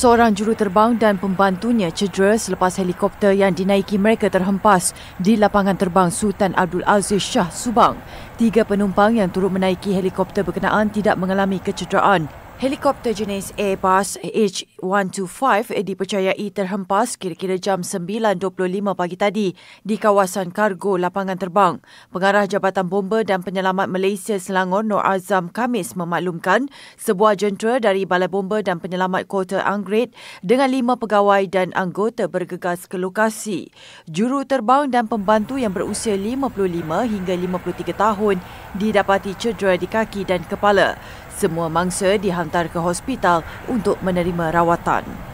seorang juruterbang dan pembantunya cedera selepas helikopter yang dinaiki mereka terhempas di lapangan terbang Sultan Abdul Aziz Shah Subang. Tiga penumpang yang turut menaiki helikopter berkenaan tidak mengalami kecederaan Helikopter jenis Airbus H125 dipercayai terhempas kira-kira jam 9.25 pagi tadi di kawasan kargo lapangan terbang. Pengarah Jabatan Bomber dan Penyelamat Malaysia Selangor Nur Azam Kamis memaklumkan sebuah jentera dari Balai Bomber dan Penyelamat Kota Anggrek dengan lima pegawai dan anggota bergegas ke lokasi. Juru terbang dan pembantu yang berusia 55 hingga 53 tahun didapati cedera di kaki dan kepala. Semua mangsa dihantar ke hospital untuk menerima rawatan.